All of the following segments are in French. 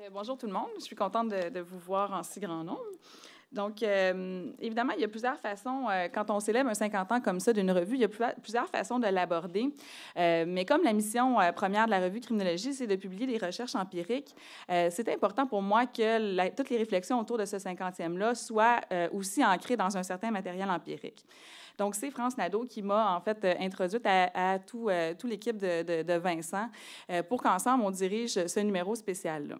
Euh, bonjour tout le monde. Je suis contente de, vous voir en si grand nombre. Donc, euh, évidemment, il y a plusieurs façons, euh, quand on célèbre un 50 ans comme ça d'une revue, il y a plusieurs façons de l'aborder. mais comme la mission première de la revue Criminologie, c'est de publier des recherches empiriques, c'est important pour moi que toutes les réflexions autour de ce 50e-là soient aussi ancrées dans un certain matériel empirique. Donc, c'est France Nadeau qui m'a en fait introduite à, toute tout l'équipe de, de, Vincent pour qu'ensemble, on dirige ce numéro spécial-là.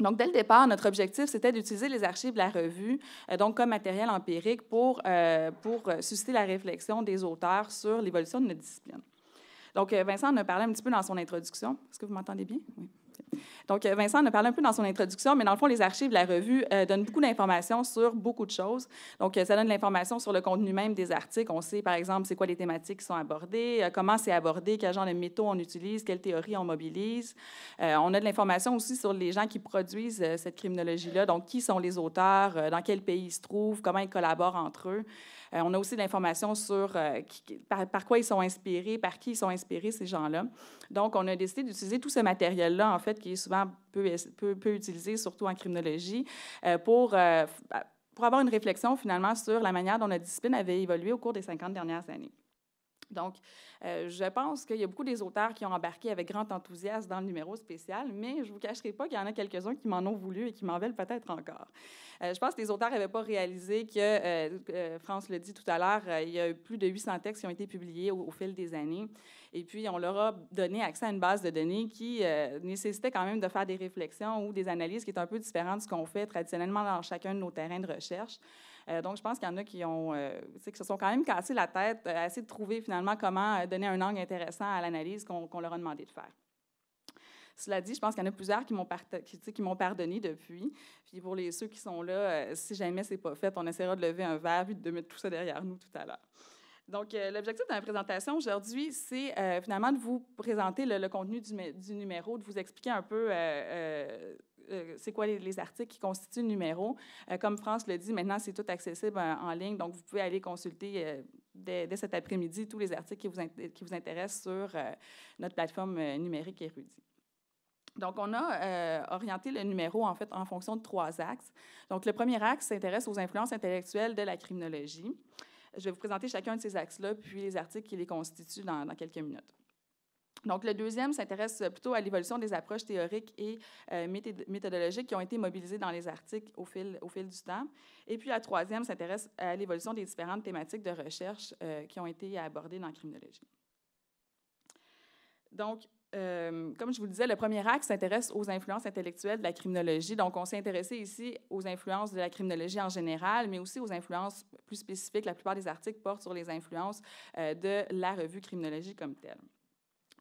Donc, dès le départ, notre objectif, c'était d'utiliser les archives de la revue euh, donc comme matériel empirique pour, euh, pour euh, susciter la réflexion des auteurs sur l'évolution de notre discipline. Donc, Vincent en a parlé un petit peu dans son introduction. Est-ce que vous m'entendez bien? Oui. Donc, euh, Vincent en a parlé un peu dans son introduction, mais dans le fond, les archives de la revue euh, donnent beaucoup d'informations sur beaucoup de choses. Donc, euh, ça donne l'information sur le contenu même des articles. On sait, par exemple, c'est quoi les thématiques qui sont abordées, comment c'est abordé, quel genre de métaux on utilise, quelles théories on mobilise. on a de l'information aussi sur les gens qui produisent cette criminologie-là. Donc, qui sont les auteurs, dans quel pays ils se trouvent, comment ils collaborent entre eux. Euh, on a aussi de l'information sur euh, par, quoi ils sont inspirés, par qui ils sont inspirés, ces gens-là. Donc, on a décidé d'utiliser tout ce matériel-là, en fait, qui est souvent peu, utilisé, surtout en criminologie, euh, pour pour avoir une réflexion finalement sur la manière dont la discipline avait évolué au cours des 50 dernières années. Donc, euh, je pense qu'il y a beaucoup des auteurs qui ont embarqué avec grand enthousiasme dans le numéro spécial, mais je ne vous cacherai pas qu'il y en a quelques-uns qui m'en ont voulu et qui m'en veulent peut-être encore. Euh, je pense que les auteurs n'avaient pas réalisé que, euh, France le dit tout à l'heure, il y a plus de 800 textes qui ont été publiés au fil des années. Et puis, on leur a donné accès à une base de données qui euh, nécessitait quand même de faire des réflexions ou des analyses qui est un peu différente de ce qu'on fait traditionnellement dans chacun de nos terrains de recherche. Euh, donc, je pense qu'il y en a qui ont, euh, qui se sont quand même cassés la tête à essayer de trouver finalement comment donner un angle intéressant à l'analyse qu'on leur a demandé de faire. Cela dit, je pense qu'il y en a plusieurs qui m'ont qui, pardonné depuis. Puis pour les, ceux qui sont là, si jamais c'est pas fait, on essaiera de lever un verre et de mettre tout ça derrière nous tout à l'heure. Donc, euh, l'objectif de la présentation aujourd'hui, c'est euh, finalement de vous présenter le, contenu du, numéro, de vous expliquer un peu euh, c'est quoi les, articles qui constituent le numéro. comme France le dit, maintenant, c'est tout accessible en, ligne, donc vous pouvez aller consulter dès, cet après-midi tous les articles qui vous, qui vous intéressent sur notre plateforme numérique érudit. Donc, on a orienté le numéro en fait en fonction de trois axes. Donc, le premier axe s'intéresse aux influences intellectuelles de la criminologie. Je vais vous présenter chacun de ces axes-là, puis les articles qui les constituent dans, quelques minutes. Donc, le deuxième s'intéresse plutôt à l'évolution des approches théoriques et euh, méthodologiques qui ont été mobilisées dans les articles au fil, du temps. Et puis, la troisième s'intéresse à l'évolution des différentes thématiques de recherche euh, qui ont été abordées dans la criminologie. Donc, euh, comme je vous le disais, le premier axe s'intéresse aux influences intellectuelles de la criminologie. Donc, on s'est intéressé ici aux influences de la criminologie en général, mais aussi aux influences plus spécifique, La plupart des articles portent sur les influences euh, de la revue Criminologie comme telle.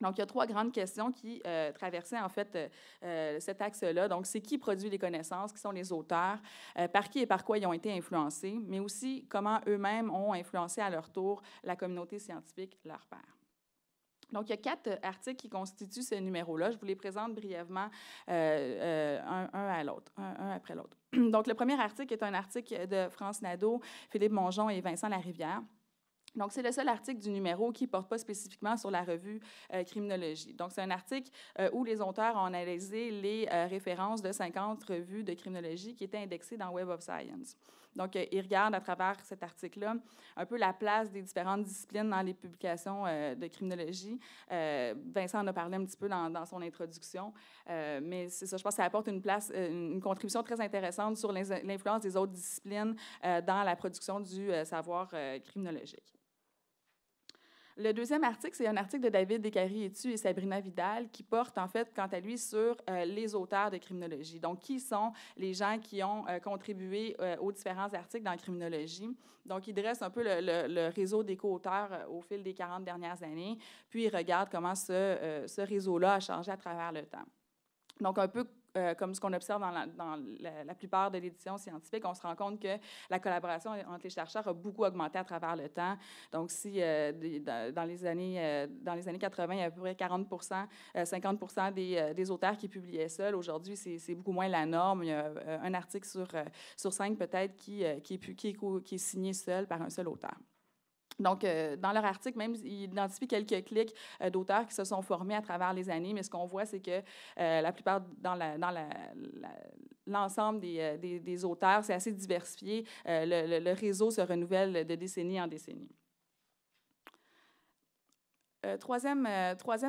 Donc, il y a trois grandes questions qui euh, traversaient en fait euh, cet axe-là. Donc, c'est qui produit les connaissances, qui sont les auteurs, par qui et par quoi ils ont été influencés, mais aussi comment eux-mêmes ont influencé à leur tour la communauté scientifique, leur père. Donc, il y a quatre euh, articles qui constituent ce numéro-là. Je vous les présente brièvement euh, euh, un, à l'autre, un, après l'autre. Donc, le premier article est un article de France Nadeau, Philippe Mongeon et Vincent Larivière. Donc, c'est le seul article du numéro qui ne porte pas spécifiquement sur la revue Criminologie. Donc, c'est un article où les auteurs ont analysé les références de 50 revues de criminologie qui étaient indexées dans Web of Science. Donc, euh, il regarde à travers cet article-là un peu la place des différentes disciplines dans les publications euh, de criminologie. Euh, Vincent en a parlé un petit peu dans, son introduction, mais c'est ça, je pense que ça apporte une place, une contribution très intéressante sur l'influence des autres disciplines dans la production du savoir criminologique. Le deuxième article, c'est un article de David Descaries etu et Sabrina Vidal qui porte en fait, quant à lui, sur euh, les auteurs de criminologie. Donc, qui sont les gens qui ont euh, contribué euh, aux différents articles dans la criminologie. Donc, il dresse un peu le, réseau des co-auteurs au fil des 40 dernières années, puis il regarde comment ce, ce réseau-là a changé à travers le temps. Donc, un peu euh, comme ce qu'on observe dans, la, plupart de l'édition scientifique, on se rend compte que la collaboration entre les chercheurs a beaucoup augmenté à travers le temps. Donc, si euh, dans, les années, euh, dans les années 80, il y avait à peu près 40 50 des, auteurs qui publiaient seuls, aujourd'hui, c'est beaucoup moins la norme. Il y a un article sur, sur cinq peut-être qui, qui, qui est signé seul par un seul auteur. Donc, euh, dans leur article, même, ils identifient quelques clics euh, d'auteurs qui se sont formés à travers les années, mais ce qu'on voit, c'est que euh, la plupart, dans l'ensemble des, auteurs. C'est assez diversifié. le, réseau se renouvelle de décennie en décennie. Euh, euh, troisième,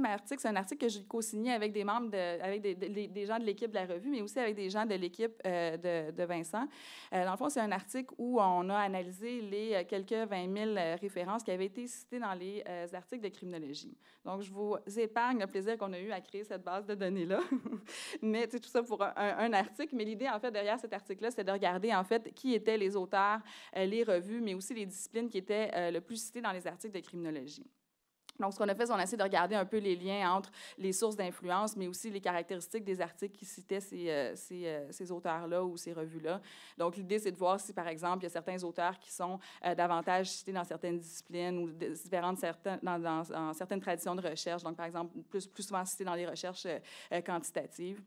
article, c'est un article que j'ai co-signé avec des membres, avec des, gens de l'équipe de la revue, mais aussi avec des gens de l'équipe euh, de, Vincent. dans le fond, c'est un article où on a analysé les quelques 20 000 références qui avaient été citées dans les articles de criminologie. Donc, je vous épargne le plaisir qu'on a eu à créer cette base de données-là. mais c'est tout ça pour un, un article. Mais l'idée, en fait, derrière cet article-là, c'est de regarder, en fait, qui étaient les auteurs, les revues, mais aussi les disciplines qui étaient le plus citées dans les articles de criminologie. Donc, ce qu'on a fait, c'est qu'on a essayé de regarder un peu les liens entre les sources d'influence, mais aussi les caractéristiques des articles qui citaient ces, euh, ces, euh, ces auteurs-là ou ces revues-là. Donc, l'idée, c'est de voir si, par exemple, il y a certains auteurs qui sont euh, davantage cités dans certaines disciplines ou différentes certains, dans, certaines traditions de recherche. Donc, par exemple, plus, plus souvent cités dans les recherches quantitatives.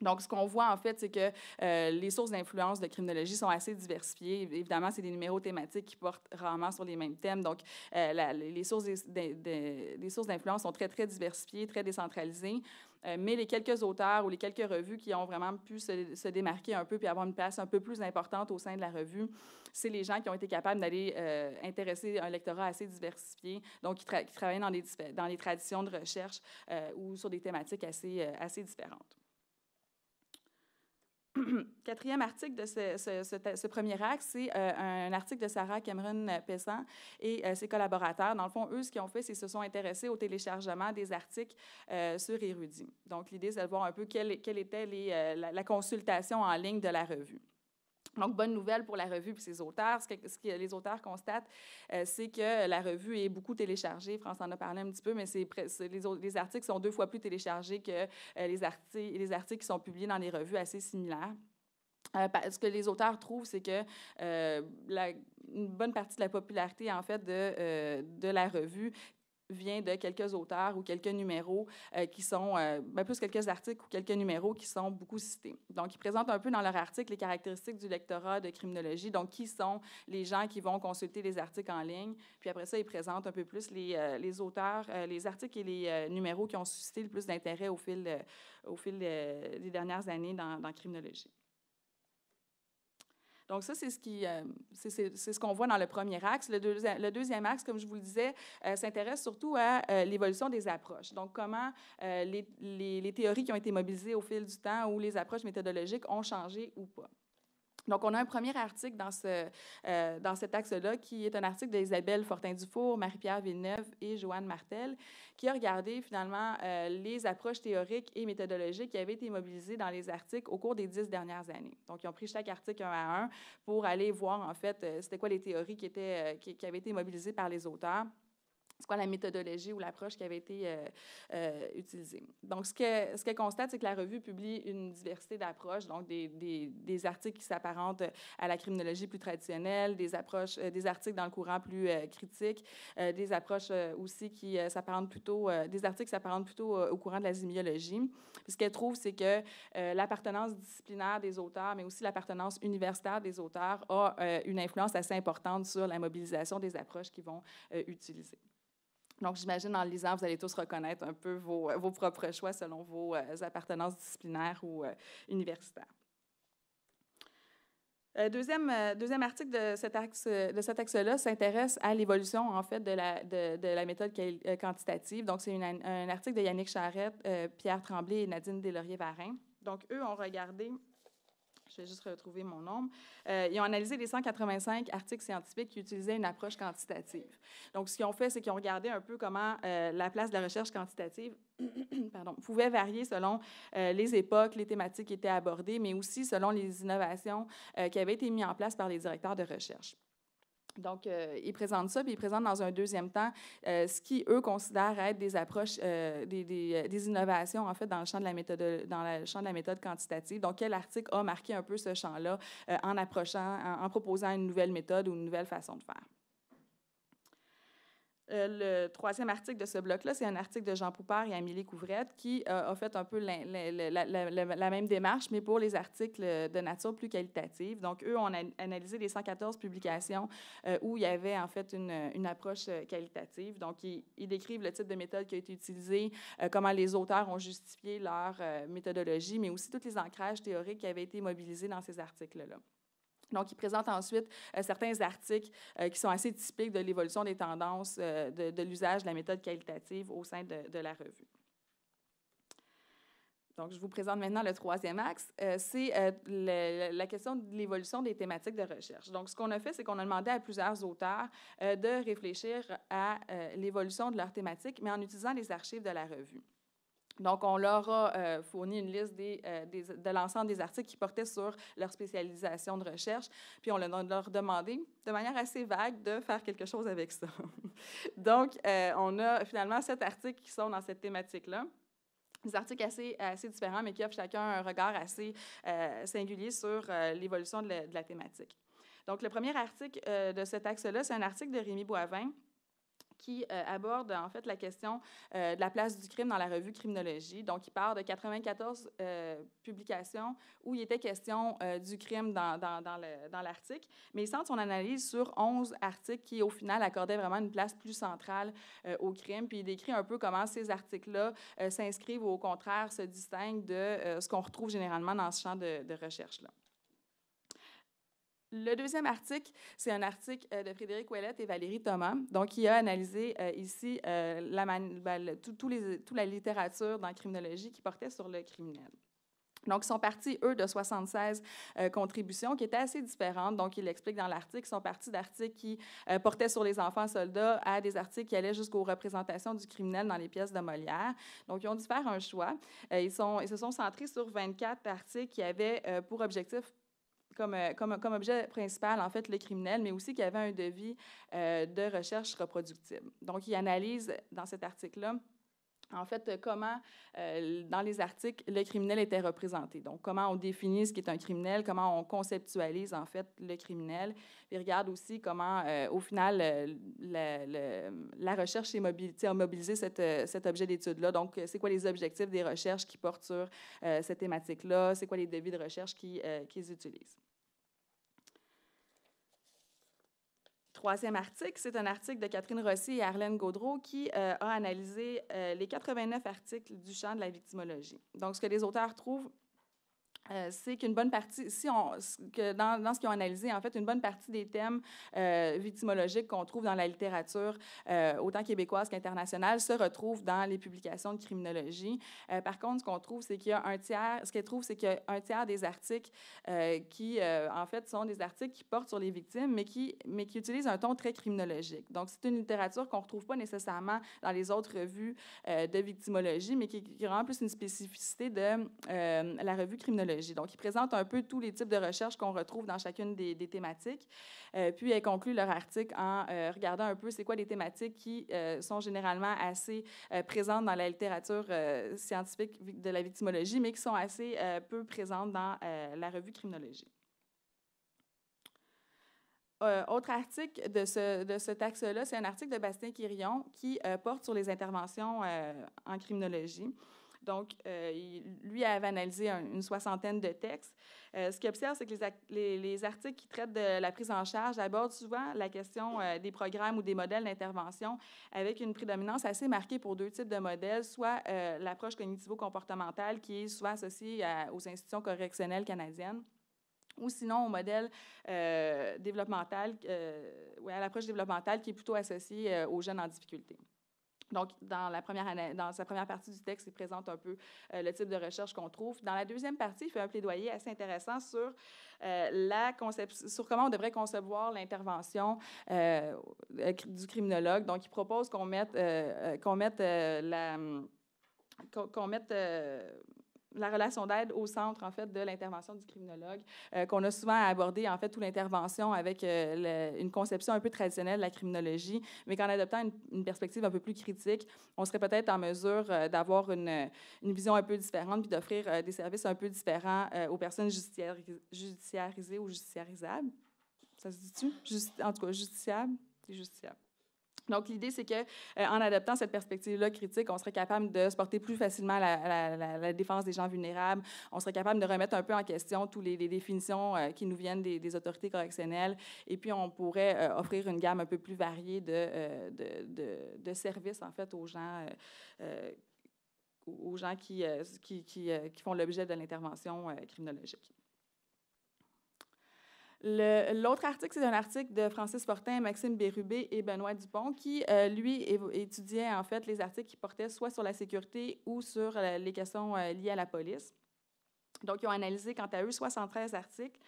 Donc, ce qu'on voit, en fait, c'est que euh, les sources d'influence de criminologie sont assez diversifiées. Évidemment, c'est des numéros thématiques qui portent rarement sur les mêmes thèmes. Donc, euh, les sources d'influence sont très, très diversifiées, très décentralisées. Euh, mais les quelques auteurs ou les quelques revues qui ont vraiment pu se, démarquer un peu puis avoir une place un peu plus importante au sein de la revue, c'est les gens qui ont été capables d'aller intéresser un lectorat assez diversifié, donc qui, travaillaient travaillent dans les, dans les traditions de recherche ou sur des thématiques assez, assez différentes. Quatrième article de ce, premier axe, c'est euh, un article de Sarah Cameron pessant et euh, ses collaborateurs. Dans le fond, eux, ce qu'ils ont fait, c'est se sont intéressés au téléchargement des articles euh, sur Érudit. Donc, l'idée, c'est de voir un peu quelle, était la, consultation en ligne de la revue. Donc, bonne nouvelle pour la revue et ses auteurs. Ce que, les auteurs constatent, euh, c'est que la revue est beaucoup téléchargée. France en a parlé un petit peu, mais c'est, les, articles sont deux fois plus téléchargés que euh, les, les articles qui sont publiés dans des revues assez similaires. Euh, ce que les auteurs trouvent, c'est que une bonne partie de la popularité, en fait, de, de la revue vient de quelques auteurs ou quelques numéros euh, qui sont, euh, ben, plus quelques articles ou quelques numéros qui sont beaucoup cités. Donc, ils présentent un peu dans leur article les caractéristiques du lectorat de criminologie, donc qui sont les gens qui vont consulter les articles en ligne. Puis après ça, ils présentent un peu plus les, euh, auteurs, les articles et les numéros qui ont suscité le plus d'intérêt au fil, au fil des dernières années dans, dans criminologie. Donc ça, euh, c'est ce qu'on voit dans le premier axe. Le, deuxième axe, comme je vous le disais, euh, s'intéresse surtout à euh, l'évolution des approches. Donc comment les théories qui ont été mobilisées au fil du temps ou les approches méthodologiques ont changé ou pas. Donc, on a un premier article dans, ce, euh, cet axe-là qui est un article d'Isabelle Fortin-Dufour, Marie-Pierre Villeneuve et Joanne Martel, qui a regardé finalement euh, les approches théoriques et méthodologiques qui avaient été mobilisées dans les articles au cours des dix dernières années. Donc, ils ont pris chaque article un à un pour aller voir en fait euh, c'était quoi les théories qui, étaient, qui avaient été mobilisées par les auteurs c'est quoi la méthodologie ou l'approche qui avait été euh, euh, utilisée. Donc, ce qu'elle constate, c'est que la revue publie une diversité d'approches, donc des, articles qui s'apparentent à la criminologie plus traditionnelle, des, approches, euh, des articles dans le courant plus critique, des approches aussi qui s'apparentent plutôt, des articles qui s'apparentent plutôt au courant de la zimiologie ce qu'elle trouve, c'est que l'appartenance disciplinaire des auteurs, mais aussi l'appartenance universitaire des auteurs a une influence assez importante sur la mobilisation des approches qu'ils vont utiliser. Donc, j'imagine en lisant, vous allez tous reconnaître un peu vos, euh, propres choix selon vos euh, appartenances disciplinaires ou euh, universitaires. Deuxième, deuxième, article de cet axe-là de cet axe s'intéresse à l'évolution en fait de la, de, de la méthode quantitative. Donc, c'est un article de Yannick Charette, Pierre Tremblay et Nadine Delaurier-Varin. Donc, eux ont regardé je vais juste retrouver mon nombre, euh, ils ont analysé les 185 articles scientifiques qui utilisaient une approche quantitative. Donc, ce qu'ils ont fait, c'est qu'ils ont regardé un peu comment euh, la place de la recherche quantitative pouvait varier selon euh, les époques, les thématiques qui étaient abordées, mais aussi selon les innovations qui avaient été mises en place par les directeurs de recherche. Donc, euh, ils présentent ça, puis ils présentent dans un deuxième temps euh, ce qui, eux, considèrent être des approches, euh, des, innovations, en fait, dans le, champ de la méthode, dans le champ de la méthode quantitative. Donc, quel article a marqué un peu ce champ-là en approchant, en proposant une nouvelle méthode ou une nouvelle façon de faire? Euh, le troisième article de ce bloc-là, c'est un article de Jean Poupard et Amélie Couvrette qui euh, a fait un peu la, même démarche, mais pour les articles euh, de nature plus qualitative. Donc, eux ont analysé les 114 publications où il y avait en fait une, approche qualitative. Donc, ils, ils, décrivent le type de méthode qui a été utilisée, comment les auteurs ont justifié leur méthodologie, mais aussi tous les ancrages théoriques qui avaient été mobilisés dans ces articles-là. Donc, il présente ensuite euh, certains articles euh, qui sont assez typiques de l'évolution des tendances euh, de, l'usage de la méthode qualitative au sein de, de, la revue. Donc, je vous présente maintenant le troisième axe, c'est la question de l'évolution des thématiques de recherche. Donc, ce qu'on a fait, c'est qu'on a demandé à plusieurs auteurs de réfléchir à l'évolution de leurs thématiques, mais en utilisant les archives de la revue. Donc, on leur a euh, fourni une liste euh, de l'ensemble des articles qui portaient sur leur spécialisation de recherche, puis on leur a demandé, de manière assez vague, de faire quelque chose avec ça. Donc, euh, on a finalement sept articles qui sont dans cette thématique-là des articles assez, différents, mais qui offrent chacun un regard assez singulier sur l'évolution de, la thématique. Donc, le premier article de cet axe-là, c'est un article de Rémi Boivin qui euh, aborde en fait la question euh, de la place du crime dans la revue Criminologie. Donc, il part de 94 euh, publications où il était question du crime dans, l'article, mais il centre son analyse sur 11 articles qui, au final, accordaient vraiment une place plus centrale au crime. Puis il décrit un peu comment ces articles-là s'inscrivent ou, au contraire, se distinguent de ce qu'on retrouve généralement dans ce champ de recherche-là. Le deuxième article, c'est un article euh, de Frédéric Ouellette et Valérie Thomas. Donc, il a analysé euh, ici euh, la ben, toute la littérature dans criminologie qui portait sur le criminel. Donc, ils sont partis, eux, de 76 contributions qui étaient assez différentes. Donc, ils l'expliquent dans l'article. Ils sont partis d'articles qui portaient sur les enfants soldats à des articles qui allaient jusqu'aux représentations du criminel dans les pièces de Molière. Donc, ils ont dû faire un choix. ils, ils se sont centrés sur 24 articles qui avaient pour objectif euh, comme, objet principal, en fait, le criminel, mais aussi qu'il y avait un devis euh, de recherche reproductible. Donc, il analyse dans cet article-là en fait, comment, euh, dans les articles, le criminel était représenté. Donc, comment on définit ce qui est un criminel, comment on conceptualise, en fait, le criminel. Il regarde aussi comment, au final, la, recherche est mobilisée, a mobilisé cet objet d'étude-là. Donc, c'est quoi les objectifs des recherches qui portent sur cette thématique-là? C'est quoi les devis de recherche qu'ils utilisent? troisième article, c'est un article de Catherine Rossi et Arlène Gaudreau qui euh, a analysé euh, les 89 articles du champ de la victimologie. Donc, ce que les auteurs trouvent euh, c'est qu'une bonne partie, si on, dans, ce qu'ils ont analysé, en fait, une bonne partie des thèmes euh, victimologiques qu'on trouve dans la littérature, euh, autant québécoise qu'internationale, se retrouvent dans les publications de criminologie. par contre, ce qu'on trouve, c'est qu'il y a un tiers, ce qu'elle trouve, c'est qu'il un tiers des articles qui, en fait, sont des articles qui portent sur les victimes, mais qui, mais qui utilisent un ton très criminologique. Donc, c'est une littérature qu'on ne retrouve pas nécessairement dans les autres revues de victimologie, mais qui, qui rend plus une spécificité de la revue criminologique. Donc, ils présentent un peu tous les types de recherches qu'on retrouve dans chacune des, thématiques. Euh, puis, elles concluent leur article en euh, regardant un peu c'est quoi les thématiques qui euh, sont généralement assez présentes dans la littérature scientifique de la victimologie, mais qui sont assez peu présentes dans la revue Criminologie. autre article de ce, de là c'est un article de Bastien Quirion qui porte sur les interventions en criminologie. Donc, euh, lui avait analysé une soixantaine de textes. Euh, ce qu'il observe, c'est que les, articles qui traitent de la prise en charge abordent souvent la question euh, des programmes ou des modèles d'intervention avec une prédominance assez marquée pour deux types de modèles, soit l'approche cognitivo-comportementale qui est souvent associée aux institutions correctionnelles canadiennes ou sinon au modèle développemental, à l'approche développementale qui est plutôt associée aux jeunes en difficulté. Donc, dans, la première dans sa première partie du texte, il présente un peu euh, le type de recherche qu'on trouve. Dans la deuxième partie, il fait un plaidoyer assez intéressant sur, euh, la sur comment on devrait concevoir l'intervention euh, du criminologue. Donc, il propose qu'on mette, qu'on mette la qu'on mette la relation d'aide au centre, en fait, de l'intervention du criminologue, euh, qu'on a souvent abordé, en fait, toute l'intervention avec euh, une conception un peu traditionnelle de la criminologie, mais qu'en adoptant une, perspective un peu plus critique, on serait peut-être en mesure euh, d'avoir une, vision un peu différente puis d'offrir des services un peu différents aux personnes judiciarisées ou judiciarisables. Ça se dit-tu? en tout cas, justiciable et justiciables. Donc, l'idée, c'est qu'en euh, en adoptant cette perspective-là critique, on serait capable de se porter plus facilement la, défense des gens vulnérables. On serait capable de remettre un peu en question toutes les, définitions euh, qui nous viennent des, autorités correctionnelles. Et puis, on pourrait euh, offrir une gamme un peu plus variée de, services, en fait, aux gens aux gens qui font l'objet de l'intervention criminologique. L'autre article, c'est un article de Francis Fortin, Maxime Bérubé et Benoît Dupont, qui, euh, lui, étudiait en fait les articles qui portaient soit sur la sécurité ou sur euh, les questions euh, liées à la police. Donc, ils ont analysé, quant à eux, 73 articles.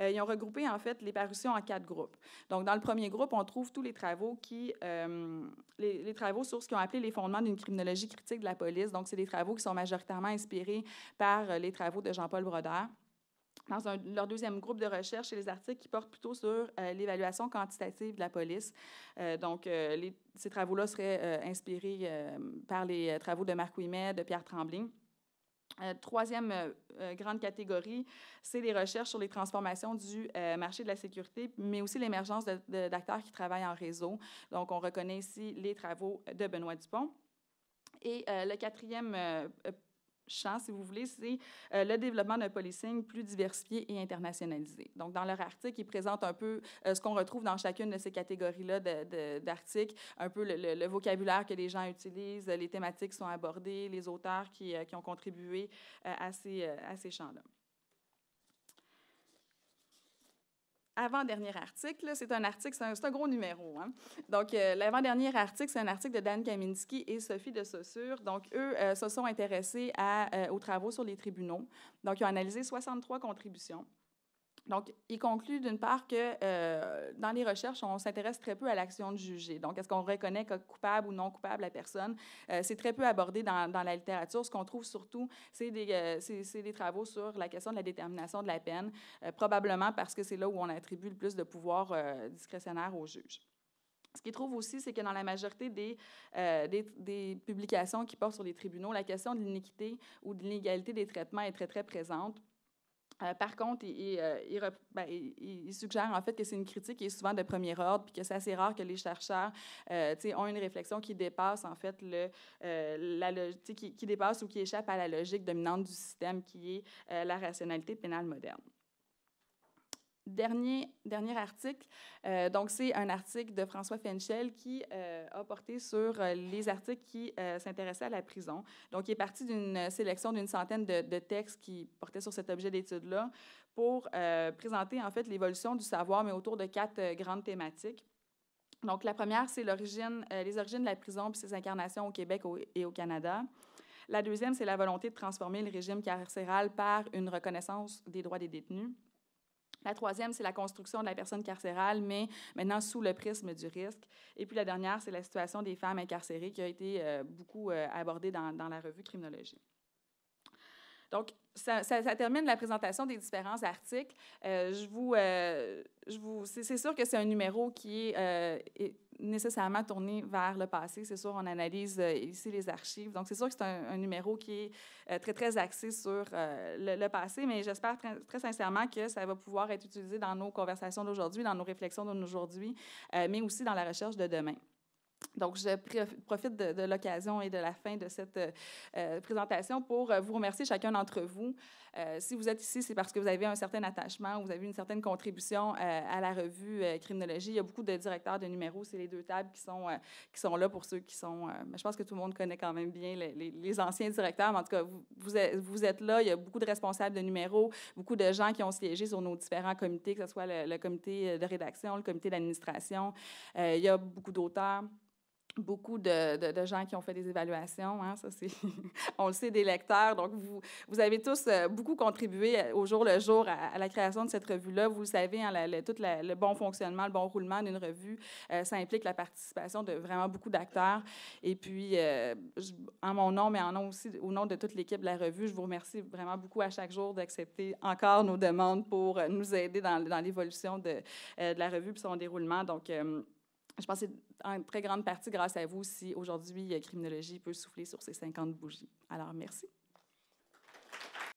ils ont regroupé, en fait, les parutions en quatre groupes. Donc, dans le premier groupe, on trouve tous les travaux qui... les, travaux sur ce qu'ils ont appelé les fondements d'une criminologie critique de la police. Donc, c'est des travaux qui sont majoritairement inspirés par les travaux de Jean-Paul Brodeur dans leur deuxième groupe de recherche et les articles qui portent plutôt sur euh, l'évaluation quantitative de la police. Euh, donc, euh, les, ces travaux-là seraient inspirés par les travaux de Marc Ouimet, de Pierre Tremblay. troisième grande catégorie, c'est les recherches sur les transformations du marché de la sécurité, mais aussi l'émergence d'acteurs qui travaillent en réseau. Donc, on reconnaît ici les travaux de Benoît Dupont. Et le quatrième champ, si vous voulez, c'est euh, le développement d'un policing plus diversifié et internationalisé. Donc, dans leur article, ils présentent un peu euh, ce qu'on retrouve dans chacune de ces catégories-là d'articles, un peu le, vocabulaire que les gens utilisent, les thématiques qui sont abordées, les auteurs qui, euh, qui ont contribué à ces, à ces champs-là. avant-dernier article, c'est un article, c'est un, gros numéro. Hein. Donc, euh, l'avant-dernier article, c'est un article de Dan Kaminski et Sophie de Saussure. Donc, eux euh, se sont intéressés euh, aux travaux sur les tribunaux. Donc, ils ont analysé 63 contributions. Donc, il conclut d'une part que euh, dans les recherches, on s'intéresse très peu à l'action de juger. Donc, est-ce qu'on reconnaît coupable ou non coupable la personne? Euh, c'est très peu abordé dans, la littérature. Ce qu'on trouve surtout, euh, c'est des, travaux sur la question de la détermination de la peine, probablement parce que c'est là où on attribue le plus de pouvoir discrétionnaire au juge. Ce qu'il trouve aussi, c'est que dans la majorité des, publications qui portent sur les tribunaux, la question de l'iniquité ou de l'inégalité des traitements est très, très présente. Euh, par contre, euh, ben, il, il, suggère en fait que c'est une critique qui est souvent de premier ordre, puis que c'est assez rare que les chercheurs euh, ont une réflexion qui dépasse en fait la qui, dépasse ou qui échappe à la logique dominante du système, qui est la rationalité pénale moderne. Dernier, article, euh, donc c'est un article de François Fenchel qui euh, a porté sur euh, les articles qui s'intéressaient à la prison. Donc, il est parti d'une sélection d'une centaine de, textes qui portaient sur cet objet d'étude-là pour présenter en fait l'évolution du savoir, mais autour de quatre grandes thématiques. Donc, la première, c'est l'origine, les origines de la prison puis ses incarnations au Québec et au Canada. La deuxième, c'est la volonté de transformer le régime carcéral par une reconnaissance des droits des détenus. La troisième, c'est la construction de la personne carcérale, mais maintenant sous le prisme du risque. Et puis la dernière, c'est la situation des femmes incarcérées qui a été euh, beaucoup euh, abordée dans, la revue Criminologie. Donc, ça, termine la présentation des différents articles. Euh, je vous, je vous c'est sûr que c'est un numéro qui est, est nécessairement tourné vers le passé. C'est sûr, on analyse euh, ici les archives. Donc, c'est sûr que c'est un, numéro qui est euh, très, très axé sur euh, le, passé, mais j'espère très, sincèrement que ça va pouvoir être utilisé dans nos conversations d'aujourd'hui, dans nos réflexions d'aujourd'hui, mais aussi dans la recherche de demain. Donc, je profite de, l'occasion et de la fin de cette présentation pour vous remercier chacun d'entre vous euh, si vous êtes ici, c'est parce que vous avez un certain attachement, vous avez une certaine contribution euh, à la revue euh, Criminologie. Il y a beaucoup de directeurs de numéros, c'est les deux tables qui sont, qui sont là pour ceux qui sont... je pense que tout le monde connaît quand même bien les, les, anciens directeurs, mais en tout cas, vous, êtes, là, il y a beaucoup de responsables de numéros, beaucoup de gens qui ont siégé sur nos différents comités, que ce soit le comité de rédaction, le comité d'administration. il y a beaucoup d'auteurs beaucoup de, gens qui ont fait des évaluations, hein, ça c'est, on le sait, des lecteurs. Donc, vous, vous avez tous euh, beaucoup contribué euh, au jour le jour à, la création de cette revue-là. Vous hein, le savez, tout le bon fonctionnement, le bon roulement d'une revue, euh, ça implique la participation de vraiment beaucoup d'acteurs. Et puis, en mon nom, mais en nom aussi, au nom de toute l'équipe de la revue, je vous remercie vraiment beaucoup à chaque jour d'accepter encore nos demandes pour nous aider dans, l'évolution de, de, la revue et son déroulement. Donc, je pense que en très grande partie grâce à vous si aujourd'hui euh, criminologie peut souffler sur ces 50 bougies. Alors, merci.